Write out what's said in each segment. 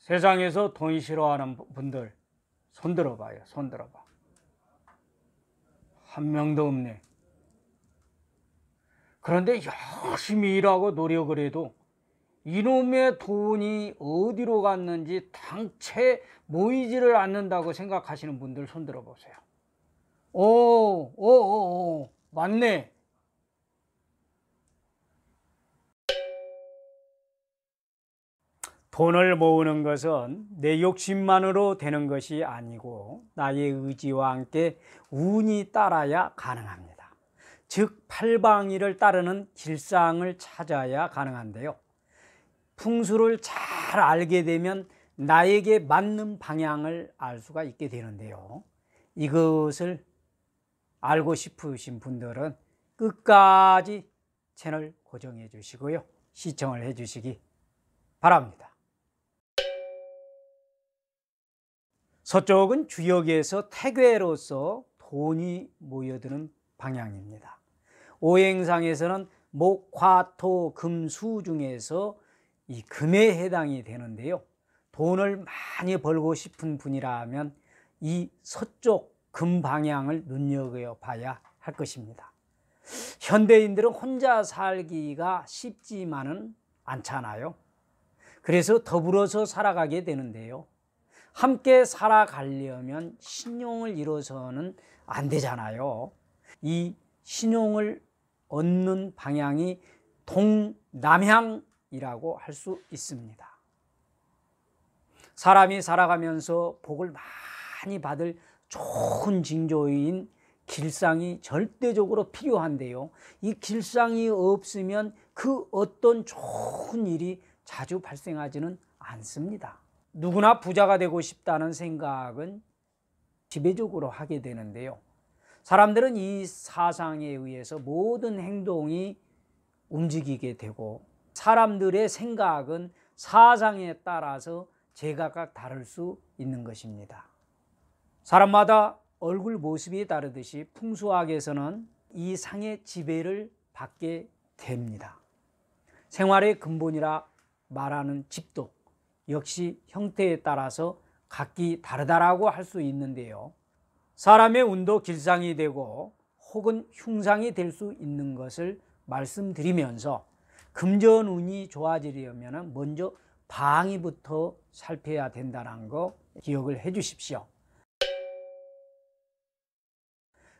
세상에서 돈이 싫어하는 분들 손들어 봐요. 손들어 봐. 한 명도 없네. 그런데 열심히 일하고 노력을 해도 이놈의 돈이 어디로 갔는지 당체 모이지를 않는다고 생각하시는 분들 손들어 보세요. 오, 오, 오, 오, 맞네. 돈을 모으는 것은 내 욕심만으로 되는 것이 아니고 나의 의지와 함께 운이 따라야 가능합니다. 즉, 팔방위를 따르는 길상을 찾아야 가능한데요. 풍수를 잘 알게 되면 나에게 맞는 방향을 알 수가 있게 되는데요. 이것을 알고 싶으신 분들은 끝까지 채널 고정해 주시고요. 시청을 해 주시기 바랍니다. 서쪽은 주역에서 태괴로서 돈이 모여드는 방향입니다. 오행상에서는 목, 화, 토, 금, 수 중에서 이 금에 해당이 되는데요. 돈을 많이 벌고 싶은 분이라면 이 서쪽 금 방향을 눈여겨 봐야 할 것입니다. 현대인들은 혼자 살기가 쉽지만은 않잖아요. 그래서 더불어서 살아가게 되는데요. 함께 살아가려면 신용을 이어서는안 되잖아요. 이 신용을 얻는 방향이 동남향이라고 할 수 있습니다. 사람이 살아가면서 복을 많이 받을 좋은 징조인 길상이 절대적으로 필요한데요. 이 길상이 없으면 그 어떤 좋은 일이 자주 발생하지는 않습니다. 누구나 부자가 되고 싶다는 생각은 지배적으로 하게 되는데요. 사람들은 이 사상에 의해서 모든 행동이 움직이게 되고 사람들의 생각은 사상에 따라서 제각각 다를 수 있는 것입니다. 사람마다 얼굴 모습이 다르듯이 풍수학에서는 이 상의 지배를 받게 됩니다. 생활의 근본이라 말하는 집도 역시 형태에 따라서 각기 다르다라고 할 수 있는데요. 사람의 운도 길상이 되고 혹은 흉상이 될 수 있는 것을 말씀드리면서 금전운이 좋아지려면 먼저 방위부터 살펴야 된다는 거 기억을 해 주십시오.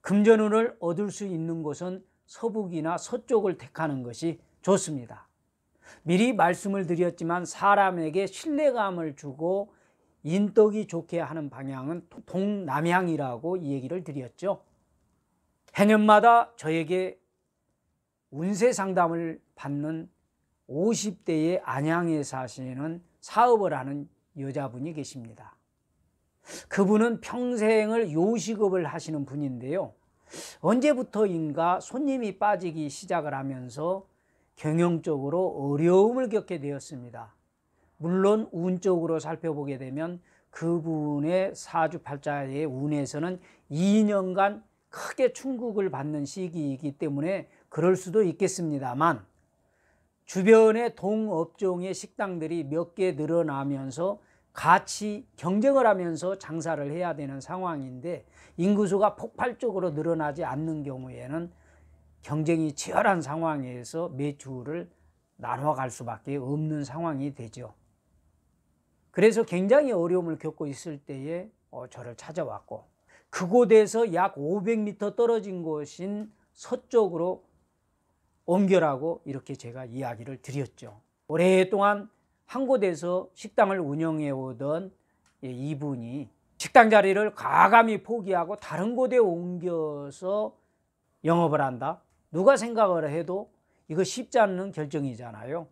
금전운을 얻을 수 있는 곳은 서북이나 서쪽을 택하는 것이 좋습니다. 미리 말씀을 드렸지만 사람에게 신뢰감을 주고 인덕이 좋게 하는 방향은 동남향이라고 이 얘기를 드렸죠. 해년마다 저에게 운세 상담을 받는 50대의 안양에 사시는 사업을 하는 여자분이 계십니다. 그분은 평생을 요식업을 하시는 분인데요. 언제부터인가 손님이 빠지기 시작을 하면서 경영적으로 어려움을 겪게 되었습니다. 물론 운적으로 살펴보게 되면 그분의 사주팔자의 운에서는 2년간 크게 충격을 받는 시기이기 때문에 그럴 수도 있겠습니다만 주변의 동업종의 식당들이 몇 개 늘어나면서 같이 경쟁을 하면서 장사를 해야 되는 상황인데 인구수가 폭발적으로 늘어나지 않는 경우에는 경쟁이 치열한 상황에서 매출을 나눠갈 수밖에 없는 상황이 되죠. 그래서 굉장히 어려움을 겪고 있을 때에 어, 저를 찾아왔고 그곳에서 약 500m 떨어진 곳인 서쪽으로 옮겨라고 이렇게 제가 이야기를 드렸죠. 오랫동안 한 곳에서 식당을 운영해 오던 예, 이분이 식당 자리를 과감히 포기하고 다른 곳에 옮겨서 영업을 한다. 누가 생각을 해도 이거 쉽지 않은 결정이잖아요.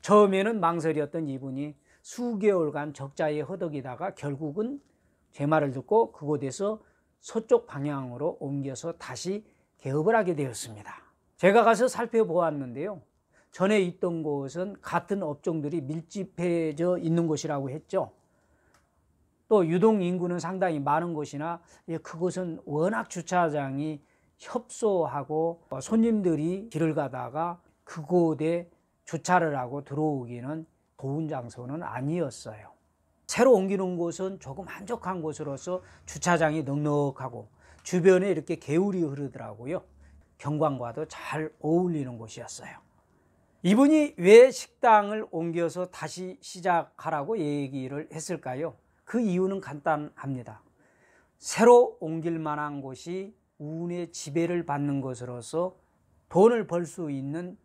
처음에는 망설였던 이분이 수개월간 적자에 허덕이다가 결국은 제 말을 듣고 그곳에서 서쪽 방향으로 옮겨서 다시 개업을 하게 되었습니다. 제가 가서 살펴보았는데요. 전에 있던 곳은 같은 업종들이 밀집해져 있는 곳이라고 했죠. 또 유동 인구는 상당히 많은 곳이나 예, 그곳은 워낙 주차장이 협소하고 손님들이 길을 가다가 그곳에 주차를 하고 들어오기는 좋은 장소는 아니었어요. 새로 옮기는 곳은 조금 한적한 곳으로서 주차장이 넉넉하고 주변에 이렇게 개울이 흐르더라고요. 경관과도 잘 어울리는 곳이었어요. 이분이 왜 식당을 옮겨서 다시 시작하라고 얘기를 했을까요? 그 이유는 간단합니다. 새로 옮길 만한 곳이 운의 지배를 받는 것으로서 돈을 벌 수 있는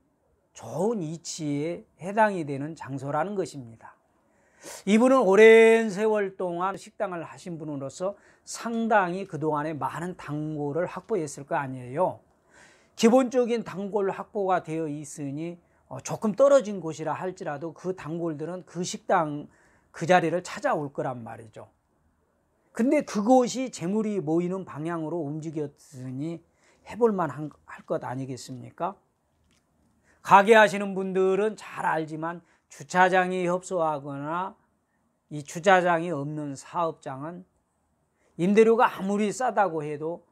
좋은 이치에 해당이 되는 장소라는 것입니다. 이분은 오랜 세월 동안 식당을 하신 분으로서 상당히 그동안에 많은 단골을 확보했을 거 아니에요. 기본적인 단골 확보가 되어 있으니 어, 조금 떨어진 곳이라 할지라도 그 단골들은 그 식당 그 자리를 찾아올 거란 말이죠. 근데 그것이 재물이 모이는 방향으로 움직였으니 해볼만 할 것 아니겠습니까? 가게 하시는 분들은 잘 알지만 주차장이 협소하거나 이 주차장이 없는 사업장은 임대료가 아무리 싸다고 해도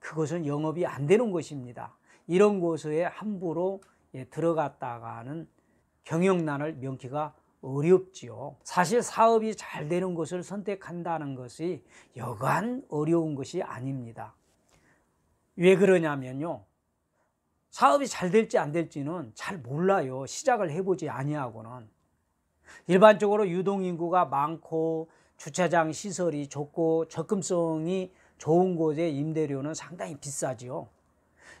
그것은 영업이 안 되는 것입니다. 이런 곳에 함부로 예, 들어갔다가는 경영난을 명기가 어렵지요. 사실 사업이 잘 되는 것을 선택한다는 것이 여간 어려운 것이 아닙니다. 왜 그러냐면요. 사업이 잘 될지 안 될지는 잘 몰라요. 시작을 해보지 아니하고는. 일반적으로 유동인구가 많고 주차장 시설이 좋고 적금성이 좋은 곳의 임대료는 상당히 비싸지요.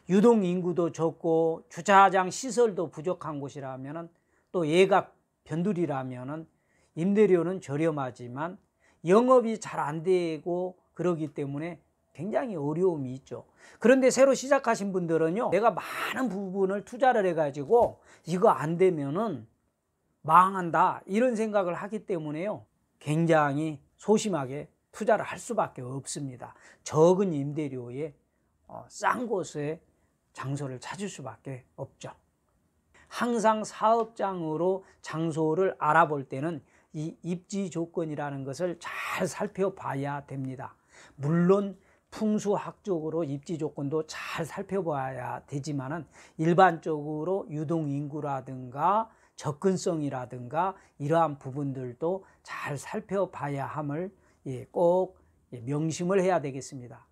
유동인구도 적고 주차장 시설도 부족한 곳이라면 또예가 변두리라면은 임대료는 저렴하지만 영업이 잘 안 되고 그러기 때문에 굉장히 어려움이 있죠. 그런데 새로 시작하신 분들은요, 내가 많은 부분을 투자를 해가지고 이거 안 되면은 망한다 이런 생각을 하기 때문에요, 굉장히 소심하게 투자를 할 수밖에 없습니다. 적은 임대료에 어, 싼 곳에 장소를 찾을 수밖에 없죠. 항상 사업장으로 장소를 알아볼 때는 이 입지 조건이라는 것을 잘 살펴봐야 됩니다. 물론 풍수학적으로 입지 조건도 잘 살펴봐야 되지만 일반적으로 유동인구라든가 접근성이라든가 이러한 부분들도 잘 살펴봐야 함을 예, 꼭 예, 명심을 해야 되겠습니다.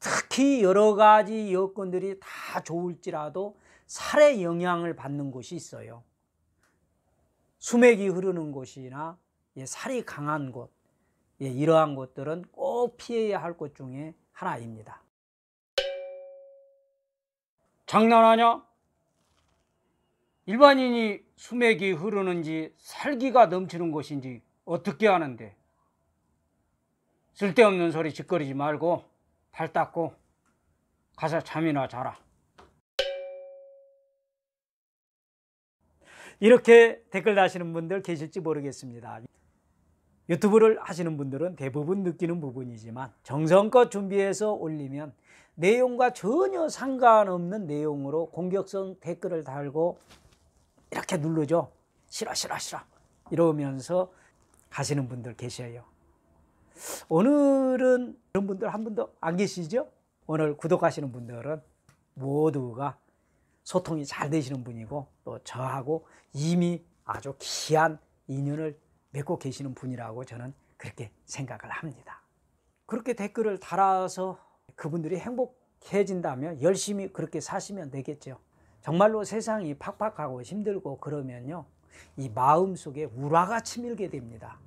특히 여러 가지 여건들이 다 좋을지라도 살에 영향을 받는 곳이 있어요. 수맥이 흐르는 곳이나 예, 살이 강한 곳, 예, 이러한 곳들은 꼭 피해야 할 곳 중에 하나입니다. 장난하냐? 일반인이 수맥이 흐르는지 살기가 넘치는 곳인지 어떻게 아는데? 쓸데없는 소리 짓거리지 말고 발 닦고 가서 잠이나 자라. 이렇게 댓글 다시는 분들 계실지 모르겠습니다. 유튜브를 하시는 분들은 대부분 느끼는 부분이지만 정성껏 준비해서 올리면 내용과 전혀 상관없는 내용으로 공격성 댓글을 달고 이렇게 누르죠. 싫어 싫어 싫어 이러면서 하시는 분들 계셔요. 오늘은 그런 분들 한 분도 안 계시죠? 오늘 구독하시는 분들은 모두가 소통이 잘 되시는 분이고 또 저하고 이미 아주 귀한 인연을 맺고 계시는 분이라고 저는 그렇게 생각을 합니다. 그렇게 댓글을 달아서 그분들이 행복해진다면 열심히 그렇게 사시면 되겠죠. 정말로 세상이 팍팍하고 힘들고 그러면요. 이 마음속에 우라가 치밀게 됩니다.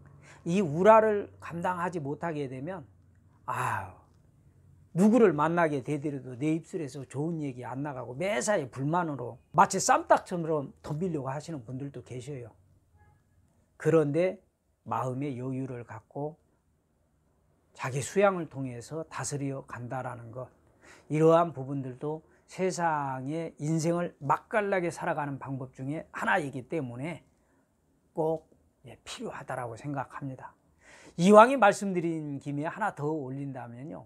이 우라를 감당하지 못하게 되면 아 누구를 만나게 되더라도 내 입술에서 좋은 얘기 안 나가고 매사에 불만으로 마치 쌈딱처럼 덤비려고 하시는 분들도 계셔요. 그런데 마음의 여유를 갖고 자기 수양을 통해서 다스려 간다라는 것 이러한 부분들도 세상의 인생을 맛깔나게 살아가는 방법 중에 하나이기 때문에 꼭 예, 필요하다라고 생각합니다. 이왕이 말씀드린 김에 하나 더 올린다면요.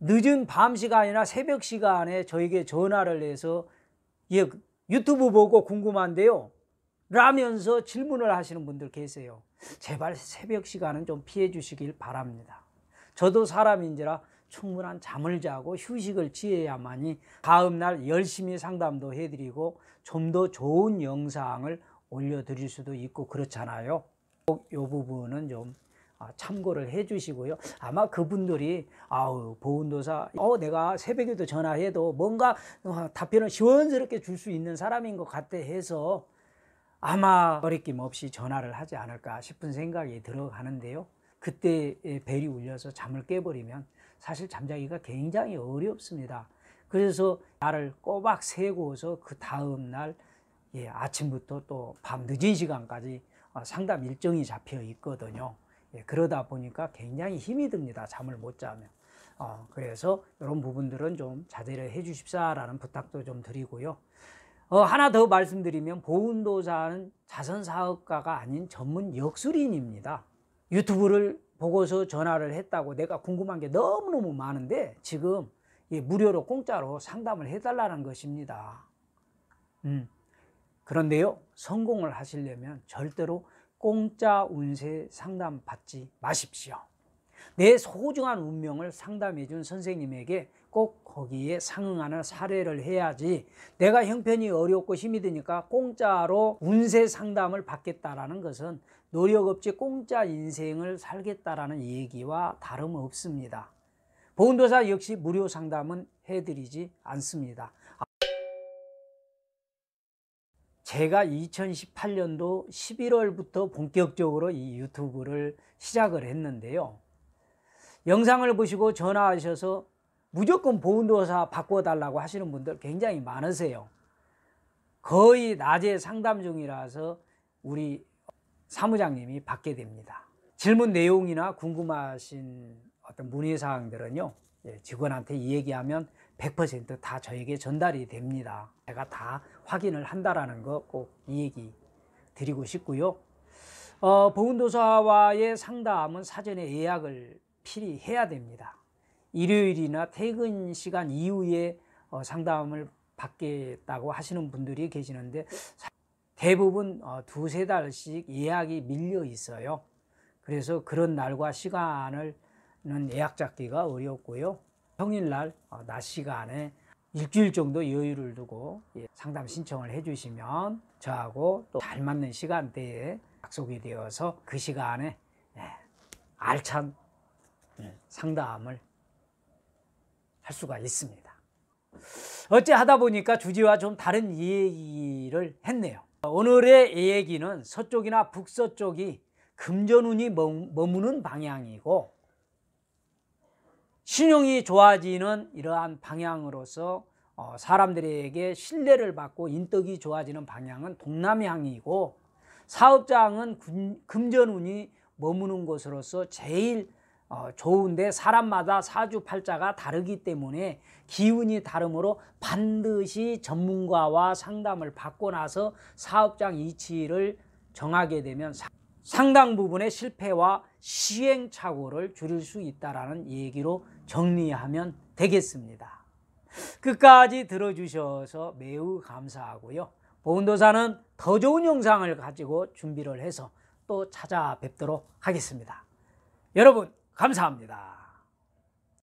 늦은 밤 시간이나 새벽 시간에 저에게 전화를 해서 예, 유튜브 보고 궁금한데요. 라면서 질문을 하시는 분들 계세요. 제발 새벽 시간은 좀 피해 주시길 바랍니다. 저도 사람인지라 충분한 잠을 자고 휴식을 취해야만이 다음날 열심히 상담도 해드리고 좀 더 좋은 영상을 올려드릴 수도 있고 그렇잖아요. 꼭이 부분은 좀 아, 참고를 해 주시고요. 아마 그분들이 아우 보은도사 어 내가 새벽에도 전화해도 뭔가 어, 답변을 시원스럽게 줄 수 있는 사람인 것 같아 해서 아마 어리낌 없이 전화를 하지 않을까 싶은 생각이 들어가는데요. 그때 예, 벨이 울려서 잠을 깨버리면 사실 잠자기가 굉장히 어렵습니다. 그래서 나를 꼬박 세고서 그 다음날 예, 아침부터 또 밤늦은 시간까지 어, 상담 일정이 잡혀 있거든요. 예, 그러다 보니까 굉장히 힘이 듭니다. 잠을 못 자면. 어, 그래서 이런 부분들은 좀 자제를 해 주십사라는 부탁도 좀 드리고요. 어, 하나 더 말씀드리면 보은도사는 자선사업가가 아닌 전문 역술인입니다. 유튜브를 보고서 전화를 했다고 내가 궁금한 게 너무너무 많은데 지금 예, 무료로 공짜로 상담을 해달라는 것입니다. 음. 그런데요, 성공을 하시려면 절대로 공짜 운세 상담 받지 마십시오. 내 소중한 운명을 상담해 준 선생님에게 꼭 거기에 상응하는 사례를 해야지 내가 형편이 어렵고 힘이 드니까 공짜로 운세 상담을 받겠다라는 것은 노력 없이 공짜 인생을 살겠다라는 얘기와 다름없습니다. 보훈도사 역시 무료 상담은 해드리지 않습니다. 제가 2018년도 11월부터 본격적으로 이 유튜브를 시작을 했는데요. 영상을 보시고 전화하셔서 무조건 보훈도사 바꿔달라고 하시는 분들 굉장히 많으세요. 거의 낮에 상담 중이라서 우리 사무장님이 받게 됩니다. 질문 내용이나 궁금하신 어떤 문의사항들은요, 예, 직원한테 얘기하면 100%다 저에게 전달이 됩니다. 제가 다 확인을 한다라는 거 꼭 이 얘기 드리고 싶고요. 어, 보훈도사와의 상담은 사전에 예약을 필히 해야 됩니다. 일요일이나 퇴근 시간 이후에 어, 상담을 받겠다고 하시는 분들이 계시는데 대부분 어, 두세 달씩 예약이 밀려 있어요. 그래서 그런 날과 시간을 예약 잡기가 어렵고요. 평일날 어, 낮 시간에 일주일 정도 여유를 두고 예, 상담 신청을 해주시면 저하고 또 잘 맞는 시간대에 약속이 되어서 그 시간에 예, 알찬 예, 상담을 할 수가 있습니다. 어찌 하다 보니까 주제와 좀 다른 얘기를 했네요. 오늘의 얘기는 서쪽이나 북서쪽이 금전운이 머무는 방향이고 신용이 좋아지는 이러한 방향으로서 어, 사람들에게 신뢰를 받고 인덕이 좋아지는 방향은 동남향이고 사업장은 금전운이 머무는 곳으로서 제일 어, 좋은데 사람마다 사주팔자가 다르기 때문에 기운이 다름으로 반드시 전문가와 상담을 받고 나서 사업장 이치를 정하게 되면 상당 부분의 실패와 시행착오를 줄일 수 있다라는 얘기로 정리하면 되겠습니다. 끝까지 들어주셔서 매우 감사하고요. 보은도사는 더 좋은 영상을 가지고 준비를 해서 또 찾아뵙도록 하겠습니다. 여러분, 감사합니다.